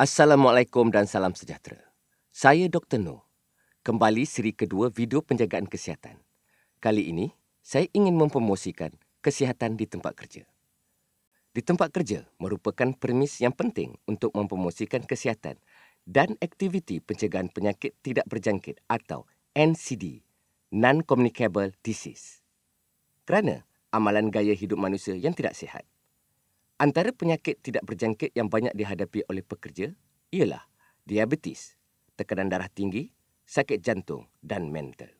Assalamualaikum dan salam sejahtera. Saya Dr. Noor. Kembali siri kedua video penjagaan kesihatan. Kali ini, saya ingin mempromosikan kesihatan di tempat kerja. Di tempat kerja merupakan premis yang penting untuk mempromosikan kesihatan dan aktiviti pencegahan penyakit tidak berjangkit atau NCD, Non-Communicable Disease. Kerana amalan gaya hidup manusia yang tidak sihat Antara penyakit tidak berjangkit yang banyak dihadapi oleh pekerja ialah diabetes, tekanan darah tinggi, sakit jantung dan mental.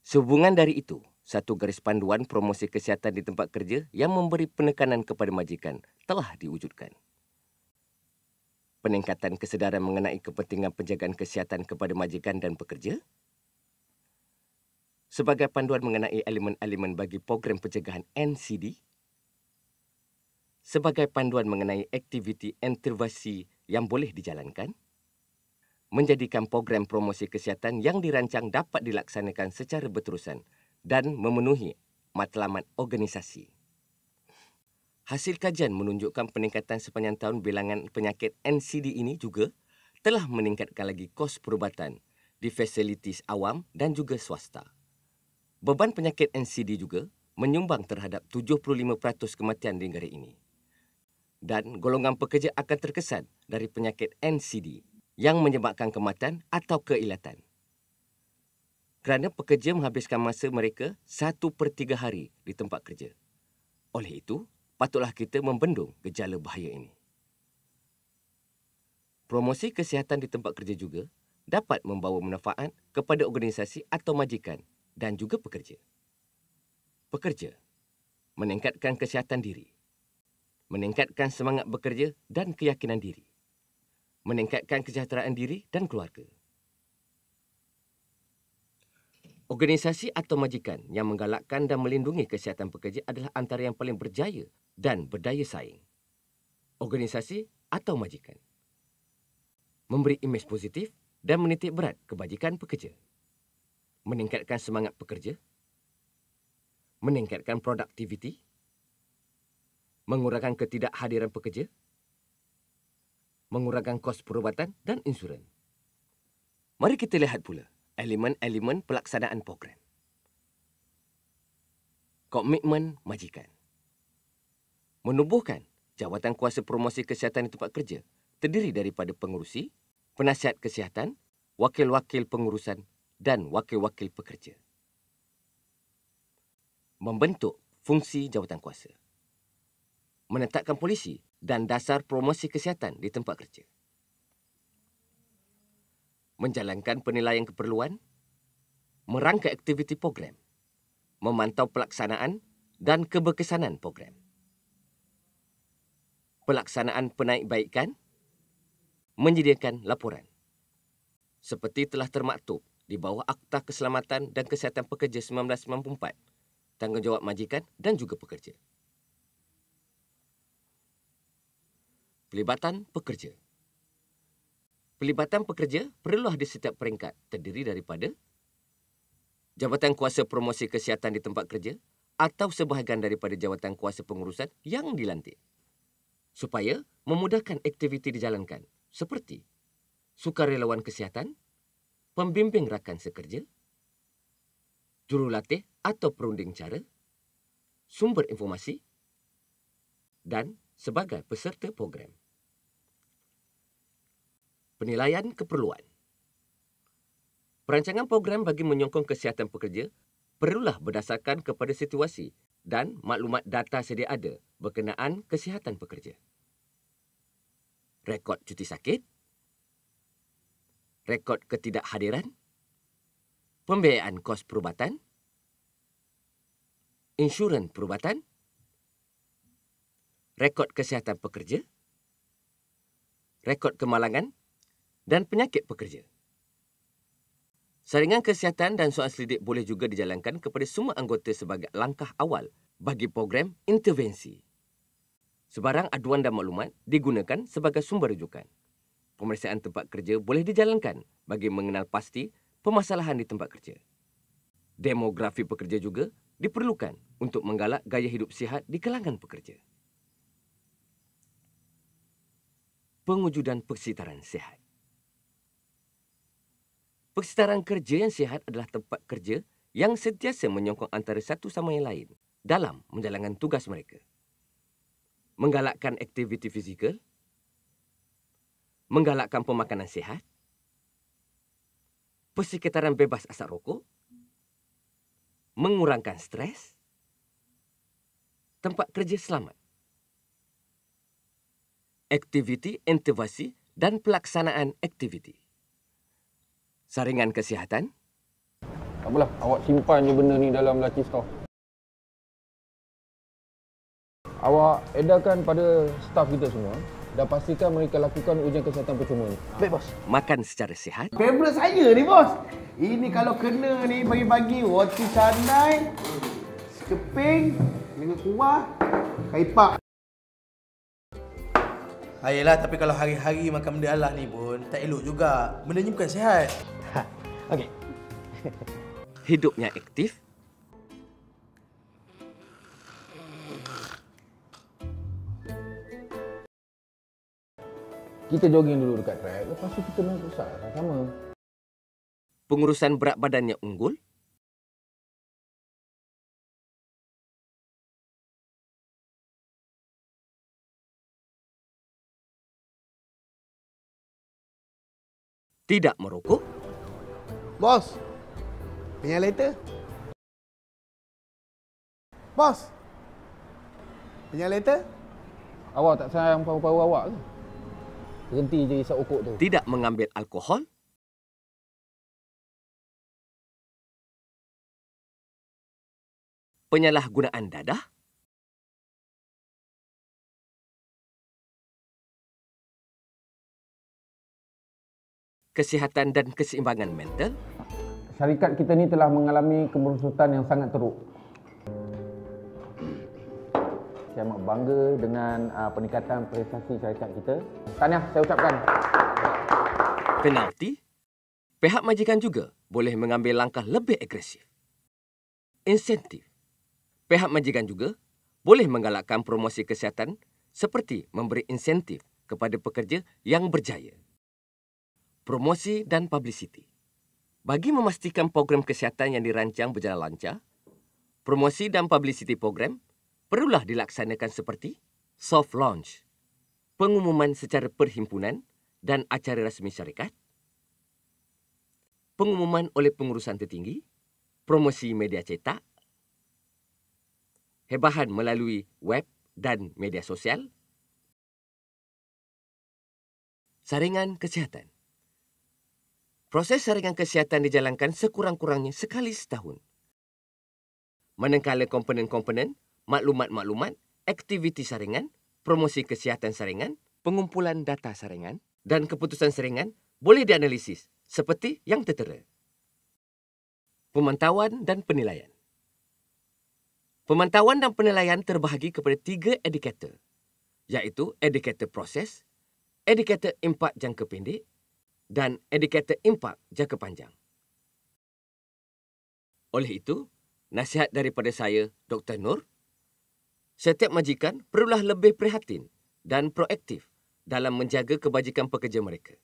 Sehubungan dari itu, satu garis panduan promosi kesihatan di tempat kerja yang memberi penekanan kepada majikan telah diwujudkan. Peningkatan kesedaran mengenai kepentingan penjagaan kesihatan kepada majikan dan pekerja sebagai panduan mengenai elemen-elemen bagi program pencegahan NCD sebagai panduan mengenai aktiviti intervensi yang boleh dijalankan, menjadikan program promosi kesihatan yang dirancang dapat dilaksanakan secara berterusan dan memenuhi matlamat organisasi. Hasil kajian menunjukkan peningkatan sepanjang tahun bilangan penyakit NCD ini juga telah meningkatkan lagi kos perubatan di fasilitis awam dan juga swasta. Beban penyakit NCD juga menyumbang terhadap 75% kematian di negara ini dan golongan pekerja akan terkesan dari penyakit NCD yang menyebabkan kematian atau keilatan. Kerana pekerja menghabiskan masa mereka satu per tiga hari di tempat kerja. Oleh itu, patutlah kita membendung gejala bahaya ini. Promosi kesihatan di tempat kerja juga dapat membawa manfaat kepada organisasi atau majikan dan juga pekerja. Pekerja meningkatkan kesihatan diri meningkatkan semangat bekerja dan keyakinan diri, meningkatkan kesejahteraan diri dan keluarga. Organisasi atau majikan yang menggalakkan dan melindungi kesihatan pekerja adalah antara yang paling berjaya dan berdaya saing. Organisasi atau majikan memberi imej positif dan menitik berat kebajikan pekerja, meningkatkan semangat pekerja, meningkatkan produktiviti, mengurangkan ketidakhadiran pekerja, mengurangkan kos perubatan dan insurans. Mari kita lihat pula elemen-elemen pelaksanaan program. Komitmen majikan. Menubuhkan jawatan kuasa promosi kesihatan di tempat kerja terdiri daripada pengurusi, penasihat kesihatan, wakil-wakil pengurusan dan wakil-wakil pekerja. Membentuk fungsi jawatan kuasa menetapkan polisi dan dasar promosi kesihatan di tempat kerja. Menjalankan penilaian keperluan, merangka aktiviti program, memantau pelaksanaan dan keberkesanan program. Pelaksanaan penaikbaikan, menyediakan laporan. Seperti telah termaktub di bawah Akta Keselamatan dan Kesihatan Pekerja 1994, tanggungjawab majikan dan juga pekerja. Pelibatan pekerja Pelibatan pekerja perlu di setiap peringkat terdiri daripada Jabatan Kuasa Promosi Kesihatan di tempat kerja atau sebahagian daripada Jabatan Kuasa Pengurusan yang dilantik supaya memudahkan aktiviti dijalankan seperti sukarelawan kesihatan, pembimbing rakan sekerja, jurulatih atau perunding cara, sumber informasi, dan sebagai peserta program. Penilaian keperluan Perancangan program bagi menyokong kesihatan pekerja perlulah berdasarkan kepada situasi dan maklumat data sedia ada berkenaan kesihatan pekerja. Rekod cuti sakit Rekod ketidakhadiran Pembiayaan kos perubatan Insurans perubatan rekod kesihatan pekerja, rekod kemalangan dan penyakit pekerja. Saringan kesihatan dan soal selidik boleh juga dijalankan kepada semua anggota sebagai langkah awal bagi program intervensi. Sebarang aduan dan maklumat digunakan sebagai sumber rujukan. Pemeriksaan tempat kerja boleh dijalankan bagi mengenal pasti permasalahan di tempat kerja. Demografi pekerja juga diperlukan untuk menggalak gaya hidup sihat di kalangan pekerja. pengwujudan persitaran sihat. Persitaran kerja yang sihat adalah tempat kerja yang sentiasa menyongkong antara satu sama yang lain dalam menjalankan tugas mereka. Menggalakkan aktiviti fizikal, menggalakkan pemakanan sihat, persekitaran bebas asap rokok, mengurangkan stres, tempat kerja selamat aktiviti intubasi dan pelaksanaan aktiviti. Saringan kesihatan? Tak apalah, awak simpan je benda ni dalam laci staf. Awak edarkan pada staf kita semua dan pastikan mereka lakukan ujian kesihatan percuma ni. Baik, bos. Makan secara sihat. Favorite saya ni, bos. Ini kalau kena ni pagi-pagi roti canai, sekeping dengan kuah, kaipak. Ayolah, ah, tapi kalau hari-hari makan benda alah ni pun tak elok juga. Benda ni bukan sihat. Ha. Okey. Hidupnya aktif. Kita jogging dulu dekat track, lepas tu kita main futsal sama. Pengurusan berat badannya unggul. tidak merokok? Bos, punya lighter? Bos, punya lighter? Awak tak sayang paru-paru awak ke? Berhenti je isap okok tu. Tidak mengambil alkohol? Penyalahgunaan dadah? kesihatan dan keseimbangan mental? Syarikat kita ni telah mengalami kemerosotan yang sangat teruk. Saya amat bangga dengan uh, peningkatan prestasi syarikat kita. Tahniah saya ucapkan. Penalti? Pihak majikan juga boleh mengambil langkah lebih agresif. Insentif? Pihak majikan juga boleh menggalakkan promosi kesihatan seperti memberi insentif kepada pekerja yang berjaya promosi dan publicity. Bagi memastikan program kesihatan yang dirancang berjalan lancar, promosi dan publicity program perlulah dilaksanakan seperti soft launch, pengumuman secara perhimpunan dan acara rasmi syarikat, pengumuman oleh pengurusan tertinggi, promosi media cetak, hebahan melalui web dan media sosial, saringan kesihatan proses saringan kesihatan dijalankan sekurang-kurangnya sekali setahun. Manakala komponen-komponen, maklumat-maklumat, aktiviti saringan, promosi kesihatan saringan, pengumpulan data saringan dan keputusan saringan boleh dianalisis seperti yang tertera. Pemantauan dan penilaian Pemantauan dan penilaian terbahagi kepada tiga indikator, iaitu indikator proses, indikator impak jangka pendek dan indikator impak jangka panjang. Oleh itu, nasihat daripada saya, Dr. Nur, setiap majikan perlulah lebih prihatin dan proaktif dalam menjaga kebajikan pekerja mereka.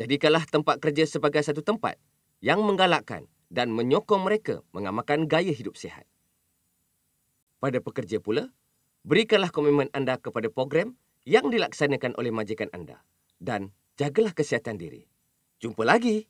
Jadikanlah tempat kerja sebagai satu tempat yang menggalakkan dan menyokong mereka mengamalkan gaya hidup sihat. Pada pekerja pula, berikanlah komitmen anda kepada program yang dilaksanakan oleh majikan anda dan jagalah kesihatan diri. Jumpa lagi.